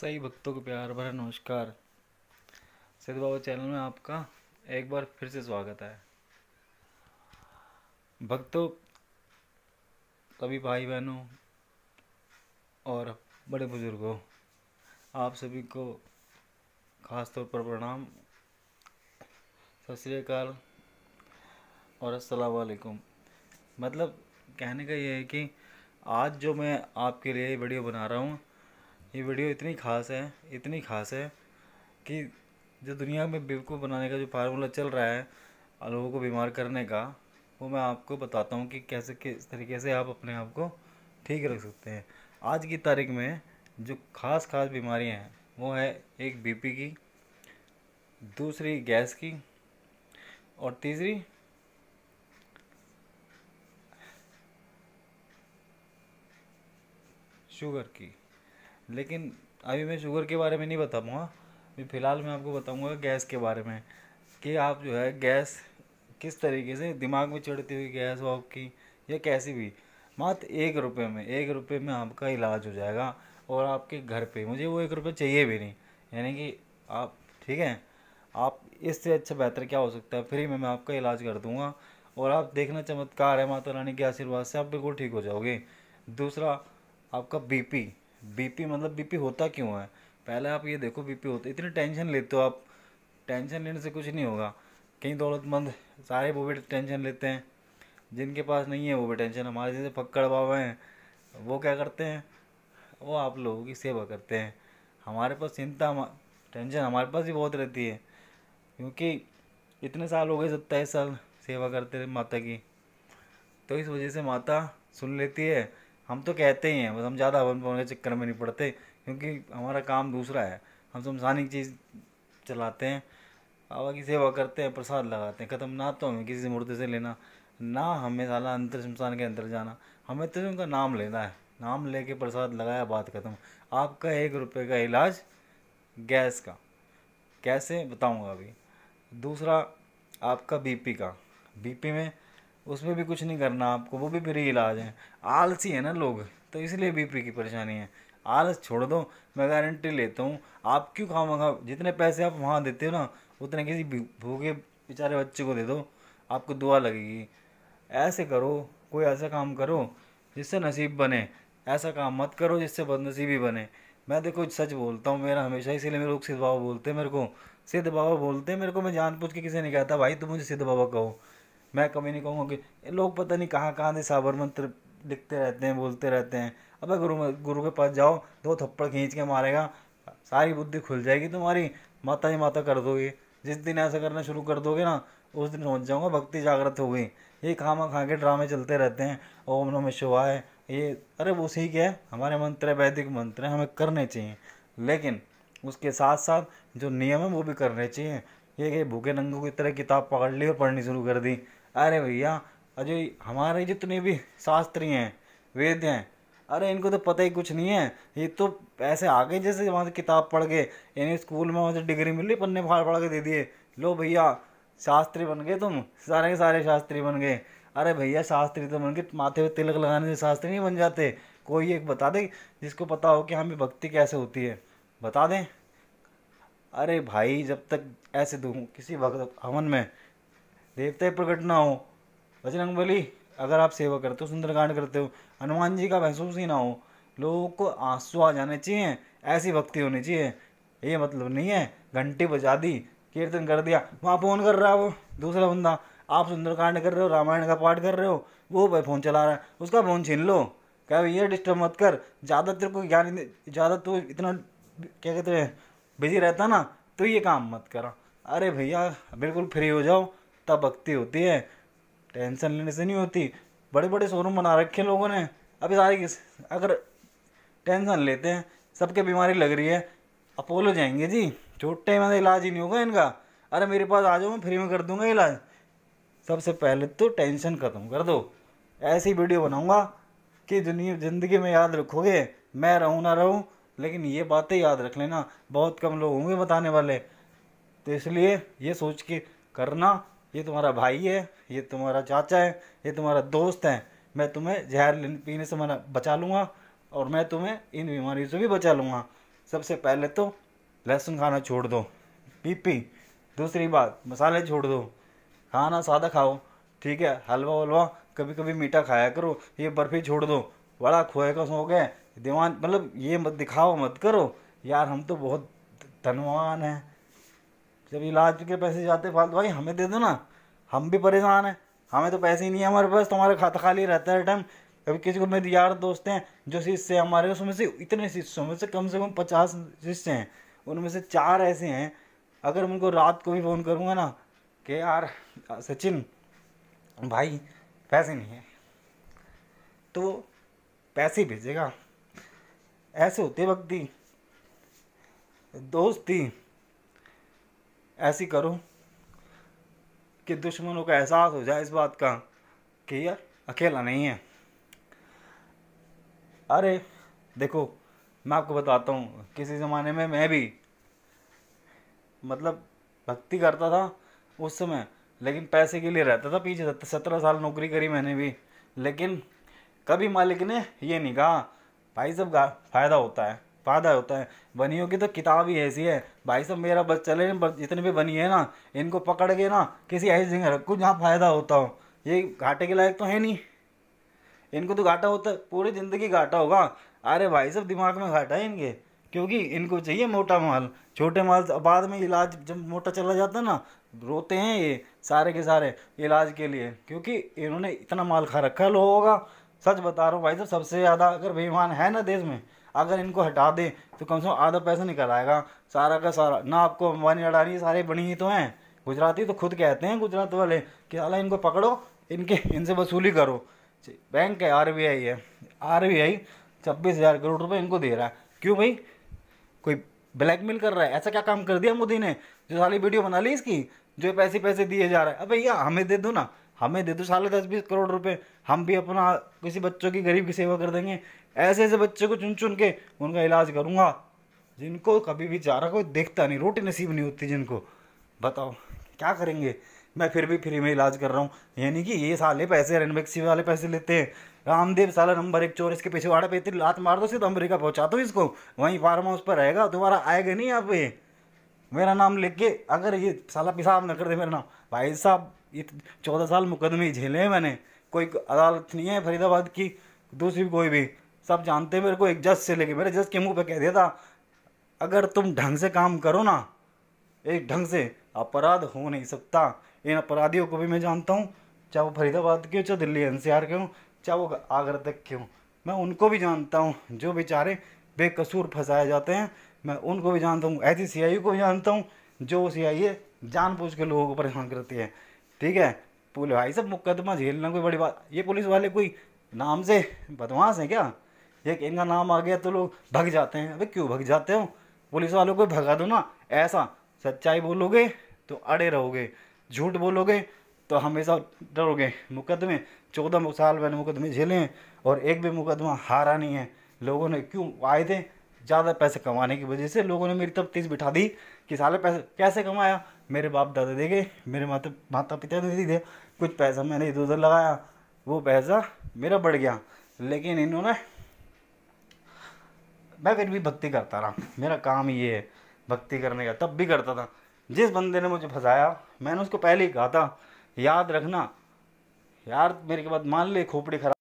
सही भक्तों को प्यार भरा नमस्कार सिद्ध बाबा चैनल में आपका एक बार फिर से स्वागत है भक्तों सभी भाई बहनों और बड़े बुज़ुर्गों आप सभी को ख़ास तौर पर प्रणाम सत श्रीकाल और असलकुम मतलब कहने का ये है कि आज जो मैं आपके लिए वीडियो बना रहा हूँ ये वीडियो इतनी खास है इतनी खास है कि जो दुनिया में बेवकूफ़ बनाने का जो फार्मूला चल रहा है लोगों को बीमार करने का वो मैं आपको बताता हूँ कि कैसे किस तरीके से आप अपने आप को ठीक रख सकते हैं आज की तारीख में जो खास खास बीमारियाँ हैं वो है एक बीपी की दूसरी गैस की और तीसरी शुगर की लेकिन अभी मैं शुगर के बारे में नहीं बताऊँगा अभी फ़िलहाल मैं आपको बताऊँगा गैस के बारे में कि आप जो है गैस किस तरीके से दिमाग में चढ़ती हुई गैस हो आपकी या कैसी भी मात्र एक रुपये में एक रुपये में आपका इलाज हो जाएगा और आपके घर पे मुझे वो एक रुपये चाहिए भी नहीं यानी कि आप ठीक है आप इससे अच्छा बेहतर क्या हो सकता है फ्री में मैं आपका इलाज कर दूंगा और आप देखना चमत्कार है माता रानी के आशीर्वाद से आप बिल्कुल ठीक हो जाओगे दूसरा आपका बीपी बीपी मतलब बीपी होता क्यों है पहले आप ये देखो बीपी होता इतनी टेंशन लेते हो आप टेंशन लेने से कुछ नहीं होगा कहीं दौलतमंद सारे वो भी टेंशन लेते हैं जिनके पास नहीं है वो भी टेंशन हमारे जैसे फक्कड़ बाबा हैं वो क्या करते हैं वो आप लोगों की सेवा करते हैं हमारे पास चिंता टेंशन हमारे पास भी बहुत रहती है क्योंकि इतने साल हो गए सत्ताईस साल सेवा करते रहे माता की तो इस वजह से माता सुन लेती है हम तो कहते ही हैं बस हम ज़्यादा हवन पवन के चक्कर में नहीं पड़ते क्योंकि हमारा काम दूसरा है हम शमशानिक तो चीज़ चलाते हैं बाबा की सेवा करते हैं प्रसाद लगाते हैं ख़त्म ना तो हमें किसी से मूर्ति से लेना ना हमें साला अंतर शमशान के अंदर जाना हमें तो उनका नाम लेना है नाम लेके प्रसाद लगाया बात ख़त्म आपका एक रुपये का इलाज गैस का कैसे बताऊँगा अभी दूसरा आपका बीपी का बीपी में उसमें भी कुछ नहीं करना आपको वो भी फ्री इलाज है आलसी है ना लोग तो इसलिए बीपी की परेशानी है आलस छोड़ दो मैं गारंटी लेता हूँ आप क्यों खाओ मंगा जितने पैसे आप वहाँ देते हो ना उतने किसी भूखे बेचारे बच्चे को दे दो आपको दुआ लगेगी ऐसे करो कोई ऐसा काम करो जिससे नसीब बने ऐसा काम मत करो जिससे बदनसीबी बने मैं देखो सच बोलता हूँ मेरा हमेशा इसीलिए मेरे लोग सिद्ध बाबा बोलते हैं मेरे को सिद्ध बाबा बोलते हैं मेरे को मैं जान पूछ के किसी ने कहता भाई तुम मुझे सिद्ध बाबा कहो मैं कभी नहीं कहूँगा कि ये लोग पता नहीं कहाँ कहाँ से साबर मंत्र लिखते रहते हैं बोलते रहते हैं अब गुरु गुरु के पास जाओ दो थप्पड़ खींच के मारेगा सारी बुद्धि खुल जाएगी तुम्हारी माता ही माता कर दोगे जिस दिन ऐसा करना शुरू कर दोगे ना उस दिन पहुँच जाऊँगा भक्ति जागृत हो गई ये खामा खा के ड्रामे चलते रहते हैं ओम नमः शिवाय ये अरे वो सही क्या है हमारे मंत्र है वैदिक मंत्र है हमें करने चाहिए लेकिन उसके साथ साथ जो नियम है वो भी करने चाहिए ये कि भूखे नंगों की तरह किताब पकड़ ली और पढ़नी शुरू कर दी अरे भैया अजय हमारे जितने भी शास्त्री हैं वेद हैं अरे इनको तो पता ही कुछ नहीं है ये तो ऐसे आ गए जैसे वहाँ से किताब पढ़ गए यानी स्कूल में वहाँ से डिग्री मिली पन्ने फाड़ पढ़ के दे दिए लो भैया शास्त्री बन गए तुम सारे के सारे शास्त्री बन गए अरे भैया शास्त्री तो बन गए माथे पे तिलक लगाने से शास्त्री नहीं बन जाते कोई एक बता दे जिसको पता हो कि हमें भक्ति कैसे होती है बता दें अरे भाई जब तक ऐसे दूँ किसी भक्त हवन में देवता प्रकट ना हो बजरंग बली अगर आप सेवा करते हो सुंदरकांड करते हो हनुमान जी का महसूस ही ना हो लोगों को आंसू आ जाने चाहिए ऐसी भक्ति होनी चाहिए ये मतलब नहीं है घंटे बजा दी कीर्तन कर दिया वहाँ फ़ोन कर रहा है वो दूसरा बंदा आप सुंदरकांड कर रहे हो रामायण का पाठ कर रहे हो वो भाई फ़ोन चला रहा है उसका फ़ोन छीन लो क्या ये डिस्टर्ब मत कर ज़्यादा तेरे को ज्ञान ज़्यादा तो इतना क्या कहते हैं बिजी रहता ना तो ये काम मत करो अरे भैया बिल्कुल फ्री हो जाओ सत्ता भक्ति होती है टेंशन लेने से नहीं होती बड़े बड़े शोरूम बना रखे हैं लोगों ने अभी सारी अगर टेंशन लेते हैं सबके बीमारी लग रही है अपोलो जाएंगे जी छोटे में तो इलाज ही नहीं होगा इनका अरे मेरे पास आ जाओ मैं फ्री में कर दूंगा इलाज सबसे पहले तो टेंशन खत्म कर दो ऐसी वीडियो बनाऊंगा कि दुनिया ज़िंदगी में याद रखोगे मैं रहूँ ना रहूँ लेकिन ये बातें याद रख लेना बहुत कम लोग होंगे बताने वाले तो इसलिए ये सोच के करना ये तुम्हारा भाई है ये तुम्हारा चाचा है ये तुम्हारा दोस्त है मैं तुम्हें जहर पीने से मना बचा लूँगा और मैं तुम्हें इन बीमारियों से भी बचा लूँगा सबसे पहले तो लहसुन खाना छोड़ दो पीपी दूसरी बात मसाले छोड़ दो खाना सादा खाओ ठीक है हलवा वलवा कभी कभी मीठा खाया करो ये बर्फ़ी छोड़ दो बड़ा खोए का सो गए दीवान मतलब ये मत दिखाओ मत करो यार हम तो बहुत धनवान हैं जब इलाज के पैसे जाते फालतू भाई हमें दे दो ना हम भी परेशान हैं हमें तो पैसे ही नहीं है हमारे पास तो हमारा खाता खाली रहता है टाइम कभी किसी को मेरे यार दोस्त हैं जो शिष्य हैं हमारे उसमें से इतने शिष्यों में से कम से कम पचास शिष्य हैं उनमें से चार ऐसे हैं अगर उनको रात को भी फ़ोन करूँगा ना कि यार सचिन भाई पैसे नहीं है तो पैसे भेजेगा ऐसे होते वक्त ही दोस्ती ऐसी करो कि दुश्मनों का एहसास हो जाए इस बात का कि यार अकेला नहीं है अरे देखो मैं आपको बताता हूँ किसी ज़माने में मैं भी मतलब भक्ति करता था उस समय लेकिन पैसे के लिए रहता था पीछे सत्रह साल नौकरी करी मैंने भी लेकिन कभी मालिक ने ये नहीं कहा भाई सब फ़ायदा होता है फ़ायदा होता है बनियों की तो किताब ही ऐसी है भाई साहब मेरा बस चले जितने भी बनी है ना इनको पकड़ के ना किसी ऐसी जगह रखो जहाँ फ़ायदा होता हो ये घाटे के लायक तो है नहीं इनको तो घाटा होता है पूरी ज़िंदगी घाटा होगा अरे भाई साहब दिमाग में घाटा है इनके क्योंकि इनको चाहिए मोटा माल छोटे माल तो बाद में इलाज जब मोटा चला जाता है ना रोते हैं ये सारे के सारे इलाज के लिए क्योंकि इन्होंने इतना माल खा रखा है लोगों का सच बता रहा हूँ भाई साहब सबसे ज़्यादा अगर बेईमान है ना देश में अगर इनको हटा दें तो कम से कम आधा पैसा निकल आएगा सारा का सारा ना आपको अंबानी अडानी सारे बनी ही तो हैं गुजराती तो खुद कहते हैं गुजरात वाले कि अला इनको पकड़ो इनके इनसे वसूली करो बैंक है आर है आर बी आई छब्बीस हज़ार करोड़ रुपए इनको दे रहा है क्यों भाई कोई ब्लैकमेल कर रहा है ऐसा क्या काम कर दिया मोदी ने जो सारी वीडियो बना ली इसकी जो पैसे पैसे दिए जा रहे हैं अब भैया हमें दे दो ना हमें दे दो साढ़े दस बीस करोड़ रुपए हम भी अपना किसी बच्चों की गरीब की सेवा कर देंगे ऐसे ऐसे बच्चे को चुन चुन के उनका इलाज करूँगा जिनको कभी भी चारा कोई देखता नहीं रोटी नसीब नहीं होती जिनको बताओ क्या करेंगे मैं फिर भी फ्री में इलाज कर रहा हूँ यानी कि ये साले पैसे रेनबेक्सी वाले पैसे लेते हैं रामदेव साला नंबर एक चोर इसके पीछे वाड़ा पे इतनी लात मार दो सीधा अमरीका पहुँचा दो इसको वहीं फार्म हाउस पर रहेगा दोबारा आएगा नहीं आप ये मेरा नाम लिख के अगर ये साला पिसाब न कर दे मेरा नाम भाई साहब ये चौदह साल मुकदमे झेले हैं मैंने कोई अदालत नहीं है फरीदाबाद की दूसरी कोई भी सब जानते मेरे को एक जज से लेके मेरे जज के मुंह पे कह दिया था अगर तुम ढंग से काम करो ना एक ढंग से अपराध हो नहीं सकता इन अपराधियों को भी मैं जानता हूँ चाहे वो फरीदाबाद के हो चाहे दिल्ली एनसीआर के हों चाहे वो आगरा तक के हों मैं उनको भी जानता हूँ जो बेचारे बेकसूर फंसाए जाते हैं मैं उनको भी जानता हूँ ऐसी सी को भी जानता हूँ जो सी आई ए जानबूझ के लोगों को परेशान करती है ठीक है पुलिस भाई सब मुकदमा झेलना कोई बड़ी बात ये पुलिस वाले कोई नाम से बदमाश हैं क्या एक इनका नाम आ गया तो लोग भग जाते हैं अबे क्यों भग जाते हो पुलिस वालों को भगा दो ना ऐसा सच्चाई बोलोगे तो अड़े रहोगे झूठ बोलोगे तो हमेशा डरोगे मुकदमे चौदह साल मैंने मुकदमे झेले हैं और एक भी मुकदमा हारा नहीं है लोगों ने क्यों आए थे ज़्यादा पैसे कमाने की वजह से लोगों ने मेरी तफ्तीश बिठा दी कि साले पैसे कैसे कमाया मेरे बाप दादा दे गए मेरे माता माता पिता ने दिए कुछ पैसा मैंने इधर उधर लगाया वो पैसा मेरा बढ़ गया लेकिन इन्होंने मैं फिर भी भक्ति करता रहा मेरा काम ये है भक्ति करने का तब भी करता था जिस बंदे ने मुझे फंसाया मैंने उसको पहले ही कहा था याद रखना यार मेरे के बाद मान ले खोपड़ी खराब